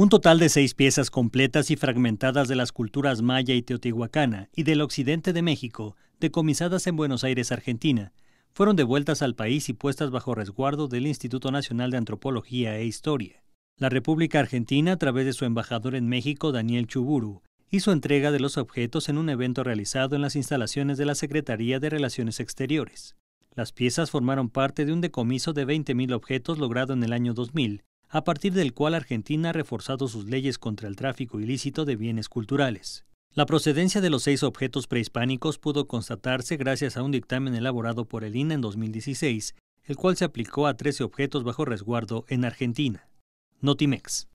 Un total de seis piezas completas y fragmentadas de las culturas maya y teotihuacana y del occidente de México, decomisadas en Buenos Aires, Argentina, fueron devueltas al país y puestas bajo resguardo del Instituto Nacional de Antropología e Historia. La República Argentina, a través de su embajador en México, Daniel Chuburu, hizo entrega de los objetos en un evento realizado en las instalaciones de la Secretaría de Relaciones Exteriores. Las piezas formaron parte de un decomiso de 20.000 objetos logrado en el año 2000 a partir del cual Argentina ha reforzado sus leyes contra el tráfico ilícito de bienes culturales. La procedencia de los seis objetos prehispánicos pudo constatarse gracias a un dictamen elaborado por el INA e en 2016, el cual se aplicó a 13 objetos bajo resguardo en Argentina. Notimex.